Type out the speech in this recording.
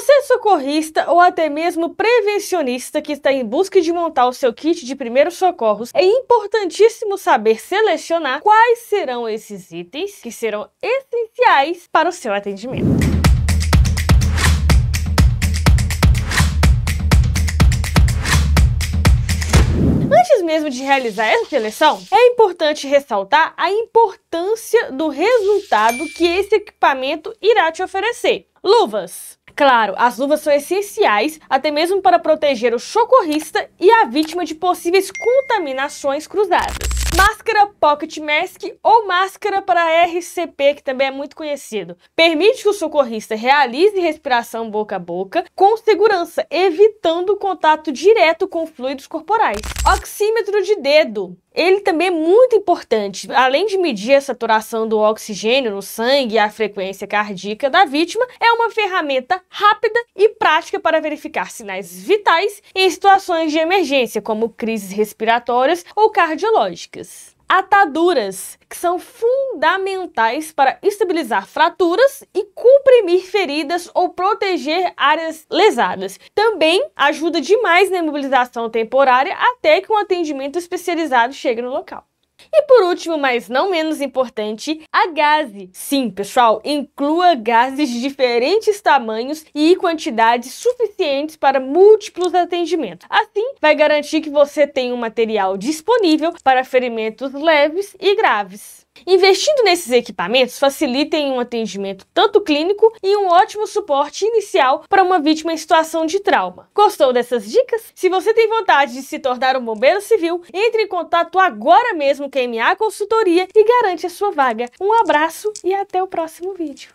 Você socorrista ou até mesmo prevencionista que está em busca de montar o seu kit de primeiros socorros, é importantíssimo saber selecionar quais serão esses itens que serão essenciais para o seu atendimento. Antes mesmo de realizar essa seleção, é importante ressaltar a importância do resultado que esse equipamento irá te oferecer. Luvas, Claro, as luvas são essenciais até mesmo para proteger o socorrista e a vítima de possíveis contaminações cruzadas. Máscara Pocket Mask ou máscara para RCP, que também é muito conhecido, permite que o socorrista realize respiração boca a boca com segurança, evitando o contato direto com fluidos corporais. Oxímetro de dedo ele também é muito importante. Além de medir a saturação do oxigênio no sangue e a frequência cardíaca da vítima, é uma ferramenta rápida e prática para verificar sinais vitais em situações de emergência, como crises respiratórias ou cardiológicas ataduras, que são fundamentais para estabilizar fraturas e comprimir feridas ou proteger áreas lesadas. Também ajuda demais na imobilização temporária até que um atendimento especializado chegue no local. E por último, mas não menos importante, a gase. Sim, pessoal, inclua gases de diferentes tamanhos e quantidades suficientes para múltiplos atendimentos. Assim, vai garantir que você tenha um material disponível para ferimentos leves e graves. Investindo nesses equipamentos facilita em um atendimento tanto clínico e um ótimo suporte inicial para uma vítima em situação de trauma. Gostou dessas dicas? Se você tem vontade de se tornar um bombeiro civil, entre em contato agora mesmo com a MA Consultoria e garante a sua vaga. Um abraço e até o próximo vídeo.